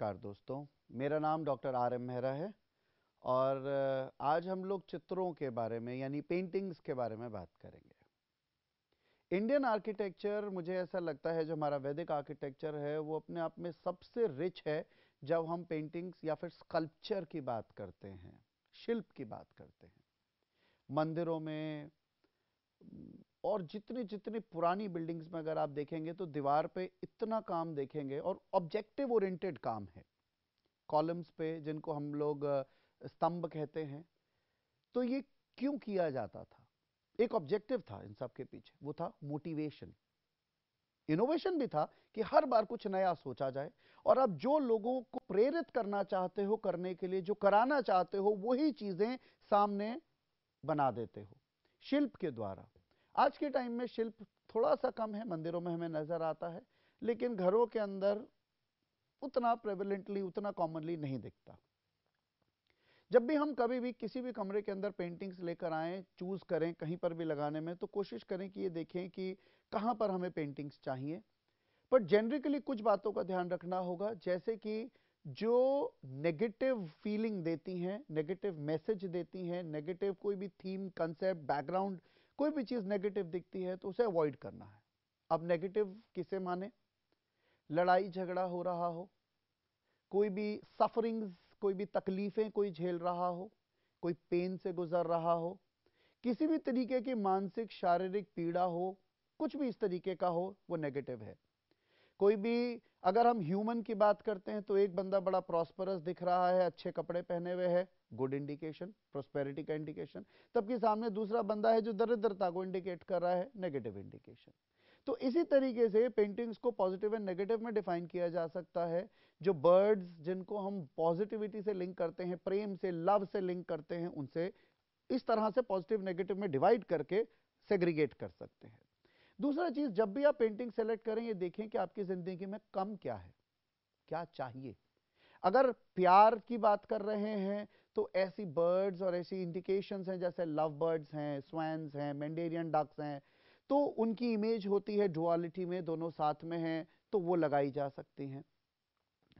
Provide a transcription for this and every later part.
नमस्कार दोस्तों मेरा नाम डॉक्टर आर एम मेहरा है और आज हम लोग चित्रों के बारे में यानी पेंटिंग्स के बारे में बात करेंगे इंडियन आर्किटेक्चर मुझे ऐसा लगता है जो हमारा वैदिक आर्किटेक्चर है वो अपने आप में सबसे रिच है जब हम पेंटिंग्स या फिर स्कल्पचर की बात करते हैं शिल्प की बात करते हैं मंदिरों में और जितनी जितनी पुरानी बिल्डिंग्स में अगर आप देखेंगे तो दीवार पे इतना काम देखेंगे और ऑब्जेक्टिव ओरिएंटेड काम है कॉलम्स पे जिनको हम लोग स्तंभ कहते हैं तो ये क्यों किया जाता था एक ऑब्जेक्टिव था इन सब के पीछे वो था मोटिवेशन इनोवेशन भी था कि हर बार कुछ नया सोचा जाए और अब जो लोगों को प्रेरित करना चाहते हो करने के लिए जो कराना चाहते हो वही चीजें सामने बना देते हो शिल्प के द्वारा आज के टाइम में शिल्प थोड़ा सा कम है मंदिरों में हमें नजर आता है लेकिन घरों के अंदर उतना प्रेवलेंटली उतना कॉमनली नहीं दिखता जब भी हम कभी भी किसी भी कमरे के अंदर पेंटिंग्स लेकर आए चूज़ करें कहीं पर भी लगाने में तो कोशिश करें कि ये देखें कि कहाँ पर हमें पेंटिंग्स चाहिए पर जेनरिकली कुछ बातों का ध्यान रखना होगा जैसे कि जो नेगेटिव फीलिंग देती हैं नेगेटिव मैसेज देती हैं नेगेटिव कोई भी थीम कंसेप्ट बैकग्राउंड कोई भी चीज़ नेगेटिव दिखती है तो उसे अवॉइड करना है अब नेगेटिव किसे माने लड़ाई झगड़ा हो रहा हो कोई भी सफरिंग्स कोई भी तकलीफ़ें कोई झेल रहा हो कोई पेन से गुजर रहा हो किसी भी तरीके की मानसिक शारीरिक पीड़ा हो कुछ भी इस तरीके का हो वो नेगेटिव है कोई भी अगर हम ह्यूमन की बात करते हैं तो एक बंदा बड़ा प्रॉस्परस दिख रहा है अच्छे कपड़े पहने हुए है गुड इंडिकेशन प्रोस्पेरिटी का इंडिकेशन तबकि सामने दूसरा बंदा है जो दरिद्रता को इंडिकेट कर रहा है नेगेटिव इंडिकेशन तो इसी तरीके से पेंटिंग्स को पॉजिटिव एंड नेगेटिव में डिफाइन किया जा सकता है जो बर्ड्स जिनको हम पॉजिटिविटी से लिंक करते हैं प्रेम से लव से लिंक करते हैं उनसे इस तरह से पॉजिटिव नेगेटिव में डिवाइड करके सेग्रीगेट कर सकते हैं दूसरा चीज जब भी आप पेंटिंग सेलेक्ट करें ये देखें कि आपकी जिंदगी में कम क्या है क्या चाहिए अगर प्यार की बात कर रहे हैं तो ऐसी बर्ड्स और ऐसी इंडिकेशंस हैं जैसे लव बर्ड्स हैं स्वैंस हैं मैंडेरियन डक्स हैं तो उनकी इमेज होती है डुअलिटी में दोनों साथ में हैं तो वो लगाई जा सकती हैं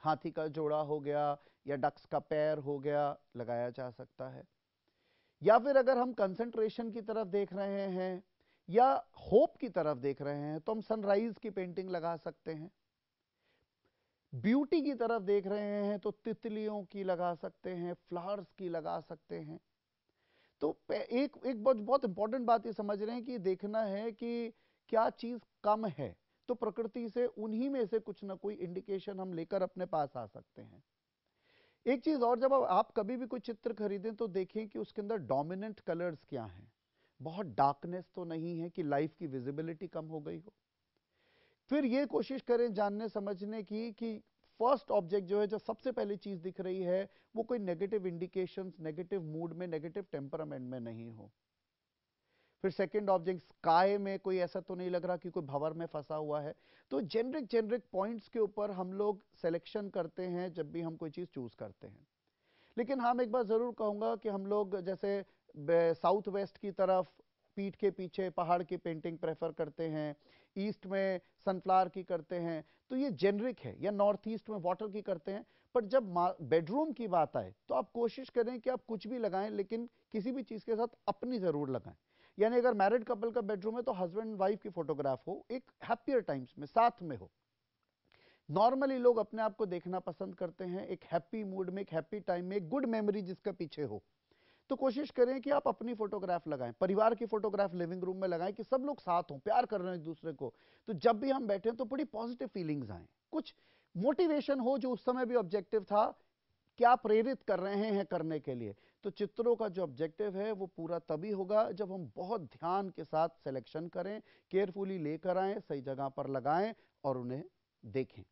हाथी का जोड़ा हो गया या डक्स का पैर हो गया लगाया जा सकता है या फिर अगर हम कंसंट्रेशन की तरफ देख रहे हैं या होप की तरफ देख रहे हैं तो हम सनराइज की पेंटिंग लगा सकते हैं ब्यूटी की तरफ देख रहे हैं तो तितलियों की लगा सकते हैं फ्लावर्स की लगा सकते हैं तो एक एक बहुत बहुत इंपॉर्टेंट बात ये समझ रहे हैं कि देखना है कि क्या चीज कम है तो प्रकृति से उन्हीं में से कुछ ना कोई इंडिकेशन हम लेकर अपने पास आ सकते हैं एक चीज और जब आप कभी भी कोई चित्र खरीदें तो देखें कि उसके अंदर डोमिनेंट कलर्स क्या हैं बहुत डार्कनेस तो नहीं है कि लाइफ की विजिबिलिटी कम हो गई हो फिर ये कोशिश करें जानने समझने की कि फर्स्ट ऑब्जेक्ट जो है जो सबसे पहली चीज दिख रही है वो कोई नेगेटिव इंडिकेशंस नेगेटिव मूड में नेगेटिव टेम्परामेंट में नहीं हो फिर सेकंड ऑब्जेक्ट स्काई में कोई ऐसा तो नहीं लग रहा कि कोई भवर में फंसा हुआ है तो जेनरिक जेनरिक पॉइंट्स के ऊपर हम लोग सेलेक्शन करते हैं जब भी हम कोई चीज़ चूज करते हैं लेकिन हाँ मैं एक बार ज़रूर कहूंगा कि हम लोग जैसे साउथ वेस्ट की तरफ पीठ के पीछे पहाड़ की पेंटिंग प्रेफर करते हैं ईस्ट में सनफ्लावर की करते हैं तो ये जेनरिक है या नॉर्थ ईस्ट में वाटर की करते हैं पर जब बेडरूम की बात आए तो आप कोशिश करें कि आप कुछ भी लगाएं लेकिन किसी भी चीज़ के साथ अपनी ज़रूर लगाएं यानी अगर मैरिड कपल का बेडरूम है तो हस्बैंड वाइफ की फोटोग्राफ हो एक हैप्पियर टाइम्स में साथ में हो नॉर्मली लोग अपने आप को देखना पसंद करते हैं एक हैप्पी मूड में एक हैप्पी टाइम में एक गुड मेमोरी जिसका पीछे हो तो कोशिश करें कि आप अपनी फोटोग्राफ लगाएं परिवार की फोटोग्राफ लिविंग रूम में लगाएं कि सब लोग साथ हों प्यार कर रहे हैं एक दूसरे को तो जब भी हम बैठे तो बड़ी पॉजिटिव फीलिंग्स आए कुछ मोटिवेशन हो जो उस समय भी ऑब्जेक्टिव था क्या प्रेरित कर रहे हैं करने के लिए तो चित्रों का जो ऑब्जेक्टिव है वो पूरा तभी होगा जब हम बहुत ध्यान के साथ सिलेक्शन करें केयरफुली लेकर आए सही जगह पर लगाएं और उन्हें देखें